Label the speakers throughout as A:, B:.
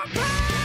A: my pain!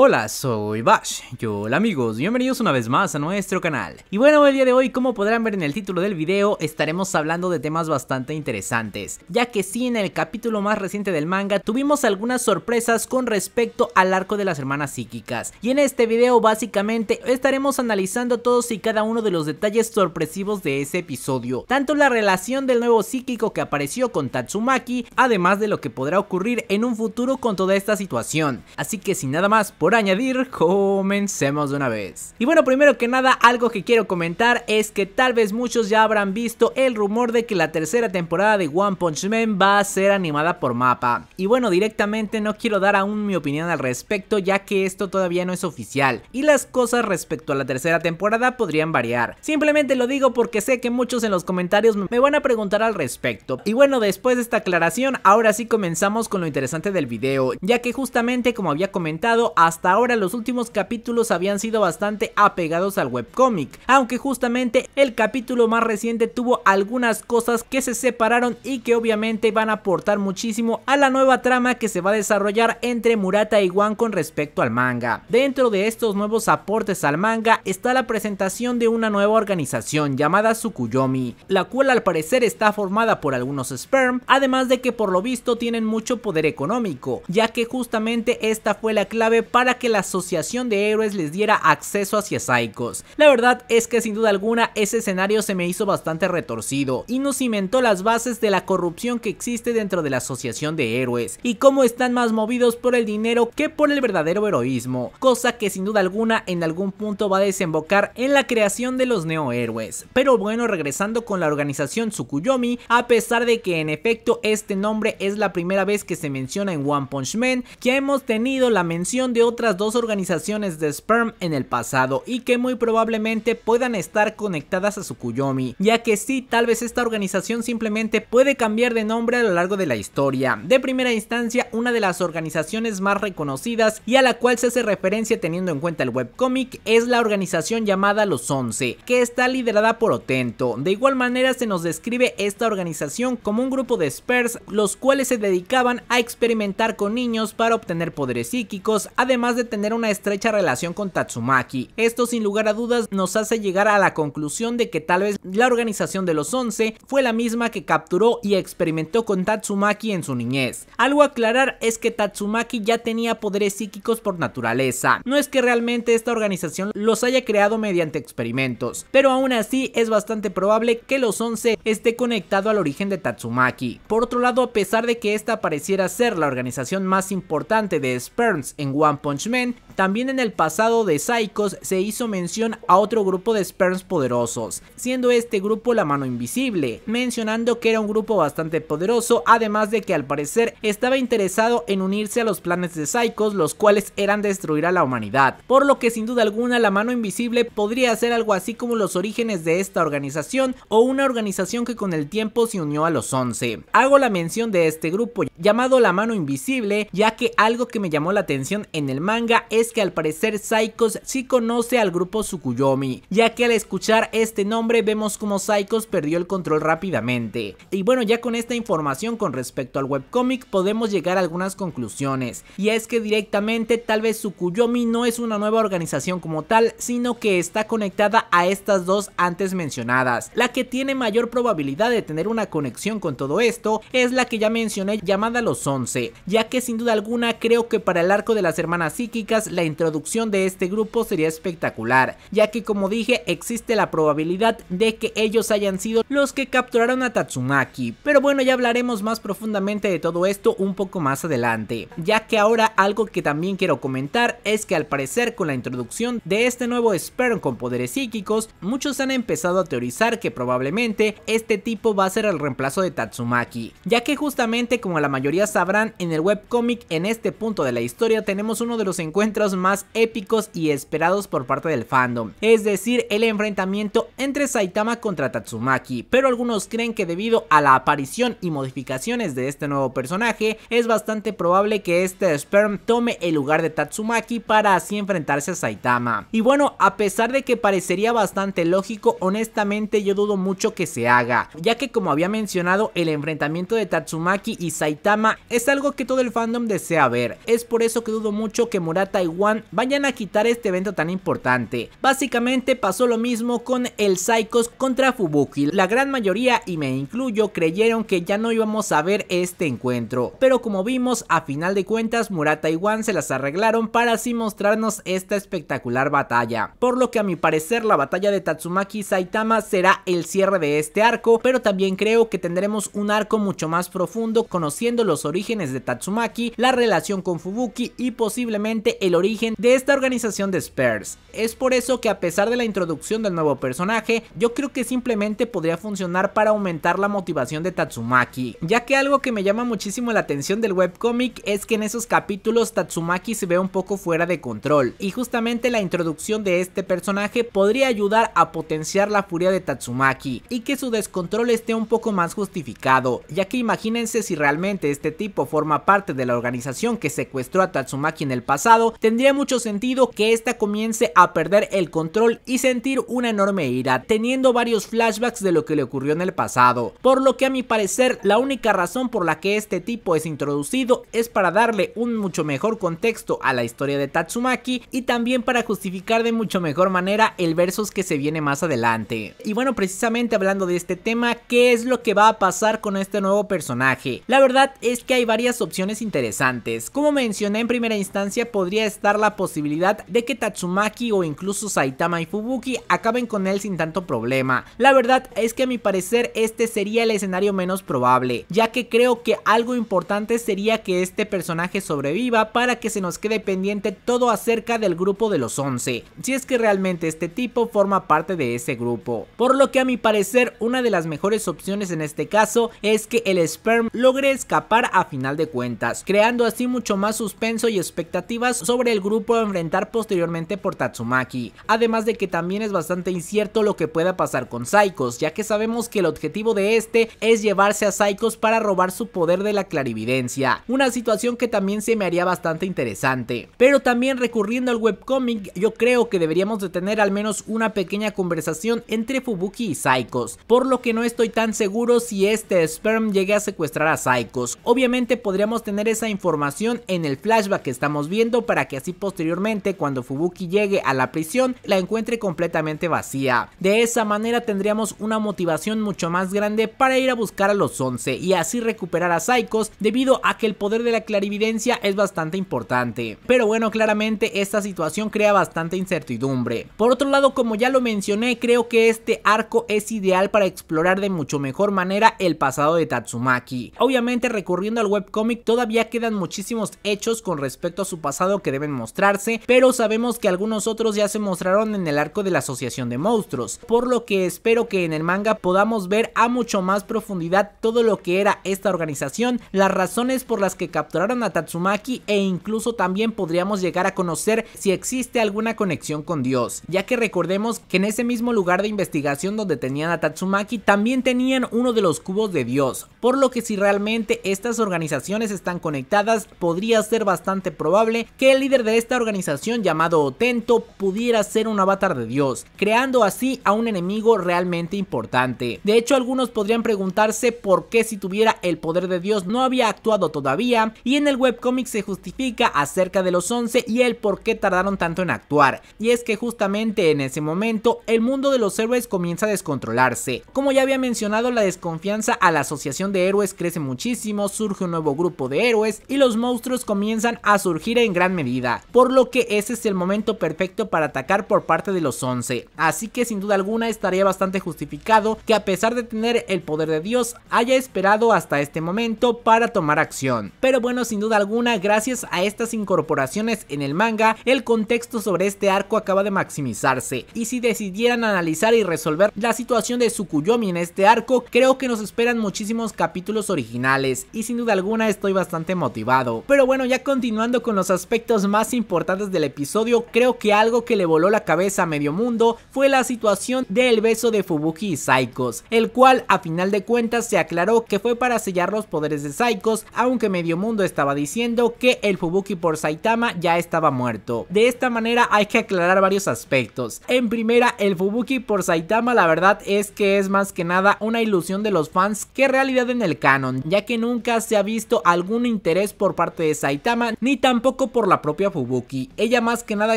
A: Hola, soy Bash. Yo, hola amigos, bienvenidos una vez más a nuestro canal. Y bueno, el día de hoy, como podrán ver en el título del video, estaremos hablando de temas bastante interesantes, ya que sí, en el capítulo más reciente del manga tuvimos algunas sorpresas con respecto al arco de las hermanas psíquicas. Y en este video, básicamente, estaremos analizando todos y cada uno de los detalles sorpresivos de ese episodio, tanto la relación del nuevo psíquico que apareció con Tatsumaki, además de lo que podrá ocurrir en un futuro con toda esta situación. Así que sin nada más, por por añadir, comencemos de una vez. Y bueno, primero que nada, algo que quiero comentar es que tal vez muchos ya habrán visto el rumor de que la tercera temporada de One Punch Man va a ser animada por Mapa. Y bueno, directamente no quiero dar aún mi opinión al respecto ya que esto todavía no es oficial y las cosas respecto a la tercera temporada podrían variar. Simplemente lo digo porque sé que muchos en los comentarios me van a preguntar al respecto. Y bueno, después de esta aclaración, ahora sí comenzamos con lo interesante del video, ya que justamente como había comentado, a hasta ahora los últimos capítulos habían sido bastante apegados al webcomic, aunque justamente el capítulo más reciente tuvo algunas cosas que se separaron y que obviamente van a aportar muchísimo a la nueva trama que se va a desarrollar entre Murata y Wan con respecto al manga. Dentro de estos nuevos aportes al manga está la presentación de una nueva organización llamada Sukuyomi, la cual al parecer está formada por algunos sperm, además de que por lo visto tienen mucho poder económico, ya que justamente esta fue la clave para para que la asociación de héroes les diera acceso hacia Psychos. La verdad es que sin duda alguna ese escenario se me hizo bastante retorcido y nos cimentó las bases de la corrupción que existe dentro de la asociación de héroes y cómo están más movidos por el dinero que por el verdadero heroísmo, cosa que sin duda alguna en algún punto va a desembocar en la creación de los neohéroes. Pero bueno, regresando con la organización Tsukuyomi, a pesar de que en efecto este nombre es la primera vez que se menciona en One Punch Man, Que hemos tenido la mención de otras dos organizaciones de Sperm en el pasado y que muy probablemente puedan estar conectadas a Tsukuyomi, ya que sí, tal vez esta organización simplemente puede cambiar de nombre a lo largo de la historia. De primera instancia, una de las organizaciones más reconocidas y a la cual se hace referencia teniendo en cuenta el webcomic es la organización llamada Los 11, que está liderada por Otento. De igual manera se nos describe esta organización como un grupo de Spurs los cuales se dedicaban a experimentar con niños para obtener poderes psíquicos, además más de tener una estrecha relación con Tatsumaki. Esto sin lugar a dudas nos hace llegar a la conclusión de que tal vez la organización de los 11 fue la misma que capturó y experimentó con Tatsumaki en su niñez. Algo a aclarar es que Tatsumaki ya tenía poderes psíquicos por naturaleza, no es que realmente esta organización los haya creado mediante experimentos, pero aún así es bastante probable que los 11 esté conectado al origen de Tatsumaki. Por otro lado, a pesar de que esta pareciera ser la organización más importante de Sperms en One Punch Man También en el pasado de Psychos se hizo mención a otro grupo de Sperms poderosos, siendo este grupo la mano invisible, mencionando que era un grupo bastante poderoso, además de que al parecer estaba interesado en unirse a los planes de Psychos, los cuales eran destruir a la humanidad, por lo que sin duda alguna la mano invisible podría ser algo así como los orígenes de esta organización o una organización que con el tiempo se unió a los 11. Hago la mención de este grupo llamado la mano invisible, ya que algo que me llamó la atención en el manga es que al parecer Psychos sí conoce al grupo Sukuyomi, ya que al escuchar este nombre vemos como Psychos perdió el control rápidamente. Y bueno, ya con esta información con respecto al webcómic podemos llegar a algunas conclusiones, y es que directamente tal vez Sukuyomi no es una nueva organización como tal, sino que está conectada a estas dos antes mencionadas. La que tiene mayor probabilidad de tener una conexión con todo esto es la que ya mencioné llamada Los 11, ya que sin duda alguna creo que para el arco de las hermanas psíquicas la introducción de este grupo sería espectacular, ya que como dije existe la probabilidad de que ellos hayan sido los que capturaron a Tatsumaki, pero bueno ya hablaremos más profundamente de todo esto un poco más adelante, ya que ahora algo que también quiero comentar es que al parecer con la introducción de este nuevo Sperm con poderes psíquicos, muchos han empezado a teorizar que probablemente este tipo va a ser el reemplazo de Tatsumaki, ya que justamente como la mayoría sabrán en el webcomic en este punto de la historia tenemos uno de los encuentros más épicos y esperados por parte del fandom, es decir, el enfrentamiento entre Saitama contra Tatsumaki, pero algunos creen que debido a la aparición y modificaciones de este nuevo personaje, es bastante probable que este Sperm tome el lugar de Tatsumaki para así enfrentarse a Saitama. Y bueno, a pesar de que parecería bastante lógico, honestamente yo dudo mucho que se haga, ya que como había mencionado, el enfrentamiento de Tatsumaki y Saitama es algo que todo el fandom desea ver, es por eso que dudo mucho que Murata y vayan a quitar este evento tan importante. Básicamente pasó lo mismo con el Psychos contra Fubuki. La gran mayoría, y me incluyo, creyeron que ya no íbamos a ver este encuentro. Pero como vimos, a final de cuentas Murata y One se las arreglaron para así mostrarnos esta espectacular batalla. Por lo que a mi parecer la batalla de Tatsumaki y Saitama será el cierre de este arco, pero también creo que tendremos un arco mucho más profundo conociendo los orígenes de Tatsumaki, la relación con Fubuki y posiblemente el origen de esta organización de Spurs. Es por eso que a pesar de la introducción del nuevo personaje, yo creo que simplemente podría funcionar para aumentar la motivación de Tatsumaki, ya que algo que me llama muchísimo la atención del webcomic es que en esos capítulos Tatsumaki se ve un poco fuera de control, y justamente la introducción de este personaje podría ayudar a potenciar la furia de Tatsumaki, y que su descontrol esté un poco más justificado, ya que imagínense si realmente este tipo forma parte de la organización que secuestró a Tatsumaki en el pasado, tendría mucho sentido que esta comience a perder el control y sentir una enorme ira, teniendo varios flashbacks de lo que le ocurrió en el pasado. Por lo que a mi parecer, la única razón por la que este tipo es introducido es para darle un mucho mejor contexto a la historia de Tatsumaki y también para justificar de mucho mejor manera el versus que se viene más adelante. Y bueno, precisamente hablando de este tema, ¿qué es lo que va a pasar con este nuevo personaje? La verdad es que hay varias opciones interesantes. Como mencioné en primera instancia, podría estar dar la posibilidad de que Tatsumaki o incluso Saitama y Fubuki acaben con él sin tanto problema. La verdad es que a mi parecer este sería el escenario menos probable, ya que creo que algo importante sería que este personaje sobreviva para que se nos quede pendiente todo acerca del grupo de los 11, si es que realmente este tipo forma parte de ese grupo. Por lo que a mi parecer una de las mejores opciones en este caso es que el Sperm logre escapar a final de cuentas, creando así mucho más suspenso y expectativas sobre el grupo a enfrentar posteriormente por Tatsumaki, además de que también es bastante incierto lo que pueda pasar con Psychos, ya que sabemos que el objetivo de este es llevarse a Psychos para robar su poder de la clarividencia, una situación que también se me haría bastante interesante. Pero también recurriendo al webcomic, yo creo que deberíamos de tener al menos una pequeña conversación entre Fubuki y Psychos, por lo que no estoy tan seguro si este Sperm llegue a secuestrar a Psychos. Obviamente podríamos tener esa información en el flashback que estamos viendo para que así posteriormente cuando Fubuki llegue a la prisión la encuentre completamente vacía. De esa manera tendríamos una motivación mucho más grande para ir a buscar a los 11 y así recuperar a Saikos debido a que el poder de la clarividencia es bastante importante. Pero bueno, claramente esta situación crea bastante incertidumbre. Por otro lado, como ya lo mencioné, creo que este arco es ideal para explorar de mucho mejor manera el pasado de Tatsumaki. Obviamente recurriendo al webcomic todavía quedan muchísimos hechos con respecto a su pasado que deben mostrarse, pero sabemos que algunos otros ya se mostraron en el arco de la Asociación de Monstruos, por lo que espero que en el manga podamos ver a mucho más profundidad todo lo que era esta organización, las razones por las que capturaron a Tatsumaki e incluso también podríamos llegar a conocer si existe alguna conexión con Dios, ya que recordemos que en ese mismo lugar de investigación donde tenían a Tatsumaki también tenían uno de los cubos de Dios, por lo que si realmente estas organizaciones están conectadas podría ser bastante probable que el líder de esta organización llamado Otento pudiera ser un avatar de Dios, creando así a un enemigo realmente importante. De hecho, algunos podrían preguntarse por qué si tuviera el poder de Dios no había actuado todavía, y en el webcomic se justifica acerca de los 11 y el por qué tardaron tanto en actuar, y es que justamente en ese momento el mundo de los héroes comienza a descontrolarse. Como ya había mencionado, la desconfianza a la asociación de héroes crece muchísimo, surge un nuevo grupo de héroes y los monstruos comienzan a surgir en gran medida por lo que ese es el momento perfecto para atacar por parte de los 11, así que sin duda alguna estaría bastante justificado que a pesar de tener el poder de Dios haya esperado hasta este momento para tomar acción. Pero bueno, sin duda alguna, gracias a estas incorporaciones en el manga, el contexto sobre este arco acaba de maximizarse, y si decidieran analizar y resolver la situación de Sukuyomi en este arco, creo que nos esperan muchísimos capítulos originales, y sin duda alguna estoy bastante motivado. Pero bueno, ya continuando con los aspectos más importantes del episodio, creo que algo que le voló la cabeza a medio mundo fue la situación del beso de Fubuki y Saikos, el cual a final de cuentas se aclaró que fue para sellar los poderes de Saikos, aunque medio mundo estaba diciendo que el Fubuki por Saitama ya estaba muerto. De esta manera hay que aclarar varios aspectos. En primera, el Fubuki por Saitama la verdad es que es más que nada una ilusión de los fans que realidad en el canon, ya que nunca se ha visto algún interés por parte de Saitama ni tampoco por la propia. A Fubuki. Ella más que nada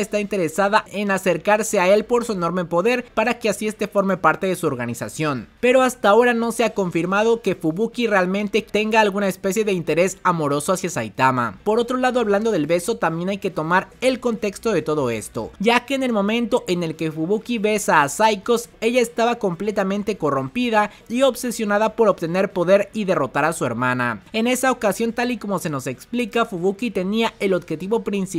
A: está interesada en acercarse a él por su enorme poder para que así este forme parte de su organización. Pero hasta ahora no se ha confirmado que Fubuki realmente tenga alguna especie de interés amoroso hacia Saitama. Por otro lado, hablando del beso, también hay que tomar el contexto de todo esto, ya que en el momento en el que Fubuki besa a Saikos, ella estaba completamente corrompida y obsesionada por obtener poder y derrotar a su hermana. En esa ocasión, tal y como se nos explica, Fubuki tenía el objetivo principal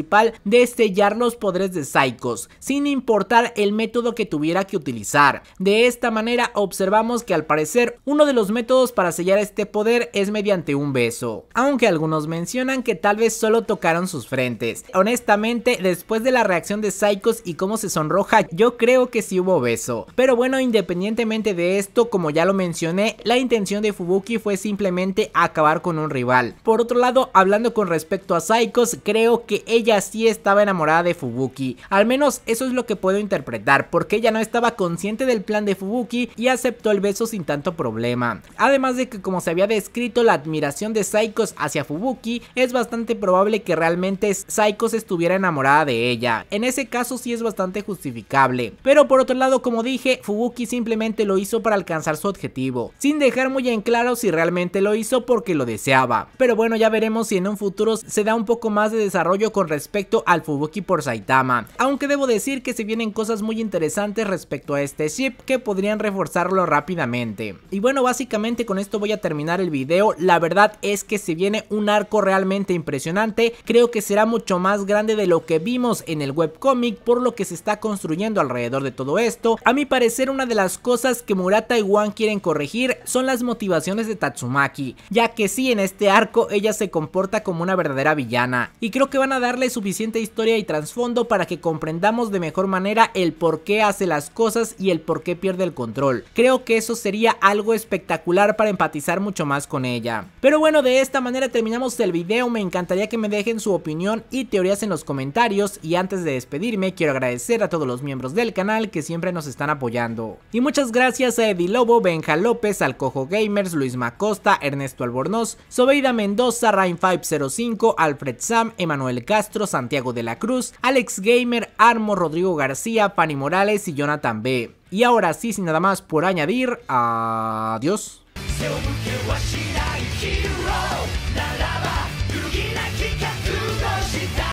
A: de sellar los poderes de Saikos... sin importar el método que tuviera que utilizar. De esta manera observamos que al parecer uno de los métodos para sellar este poder es mediante un beso, aunque algunos mencionan que tal vez solo tocaron sus frentes. Honestamente, después de la reacción de Saikos y cómo se sonroja, yo creo que sí hubo beso. Pero bueno, independientemente de esto, como ya lo mencioné, la intención de Fubuki fue simplemente acabar con un rival. Por otro lado, hablando con respecto a Saikos... creo que ella ella sí estaba enamorada de Fubuki. Al menos eso es lo que puedo interpretar, porque ella no estaba consciente del plan de Fubuki y aceptó el beso sin tanto problema. Además de que como se había descrito la admiración de Saikos hacia Fubuki, es bastante probable que realmente Saikos estuviera enamorada de ella. En ese caso sí es bastante justificable. Pero por otro lado, como dije, Fubuki simplemente lo hizo para alcanzar su objetivo, sin dejar muy en claro si realmente lo hizo porque lo deseaba. Pero bueno, ya veremos si en un futuro se da un poco más de desarrollo con respecto al Fubuki por Saitama. Aunque debo decir que se vienen cosas muy interesantes respecto a este ship que podrían reforzarlo rápidamente. Y bueno, básicamente con esto voy a terminar el video. La verdad es que se viene un arco realmente impresionante. Creo que será mucho más grande de lo que vimos en el webcomic por lo que se está construyendo alrededor de todo esto. A mi parecer una de las cosas que Murata y Wan quieren corregir son las motivaciones de Tatsumaki, ya que si en este arco ella se comporta como una verdadera villana y creo que van a darle suficiente historia y trasfondo para que comprendamos de mejor manera el por qué hace las cosas y el por qué pierde el control. Creo que eso sería algo espectacular para empatizar mucho más con ella. Pero bueno, de esta manera terminamos el video, me encantaría que me dejen su opinión y teorías en los comentarios y antes de despedirme quiero agradecer a todos los miembros del canal que siempre nos están apoyando. Y muchas gracias a Eddie Lobo, Benja López, Alcojo Gamers, Luis Macosta, Ernesto Albornoz, Sobeida Mendoza, Rain505, Alfred Sam, Emanuel Castro, Santiago de la Cruz, Alex Gamer, Armo, Rodrigo García, Pani Morales y Jonathan B. Y ahora sí, sin nada más por añadir, adiós.